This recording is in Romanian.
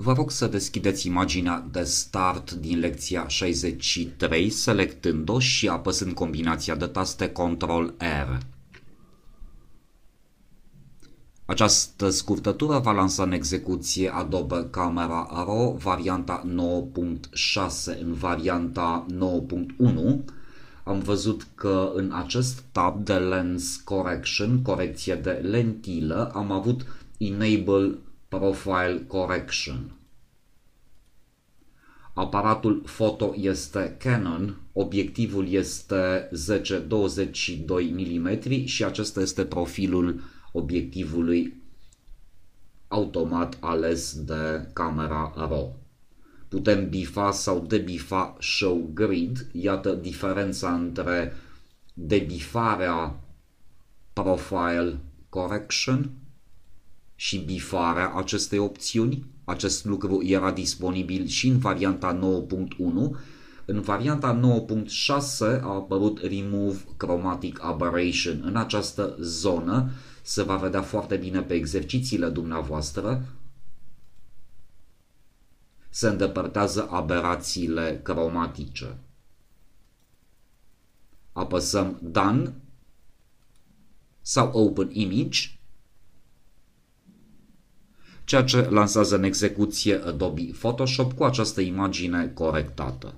Vă rog să deschideți imaginea de start din lecția 63, selectând-o și apăsând combinația de taste Ctrl-R. Această scurtătură va lansa în execuție Adobe Camera Raw varianta 9.6 în varianta 9.1. Am văzut că în acest tab de Lens Correction, corecție de lentilă, am avut Enable Profile Correction Aparatul foto este Canon, obiectivul este 10-22 mm și acesta este profilul obiectivului automat ales de camera RAW. Putem bifa sau debifa show grid, iată diferența între debifarea profile correction și bifarea acestei opțiuni. Acest lucru era disponibil și în varianta 9.1. În varianta 9.6 a apărut Remove Chromatic Aberration. În această zonă se va vedea foarte bine pe exercițiile dumneavoastră se îndepărtează aberațiile cromatice. Apăsăm Done sau Open Image ceea ce lansează în execuție Adobe Photoshop cu această imagine corectată.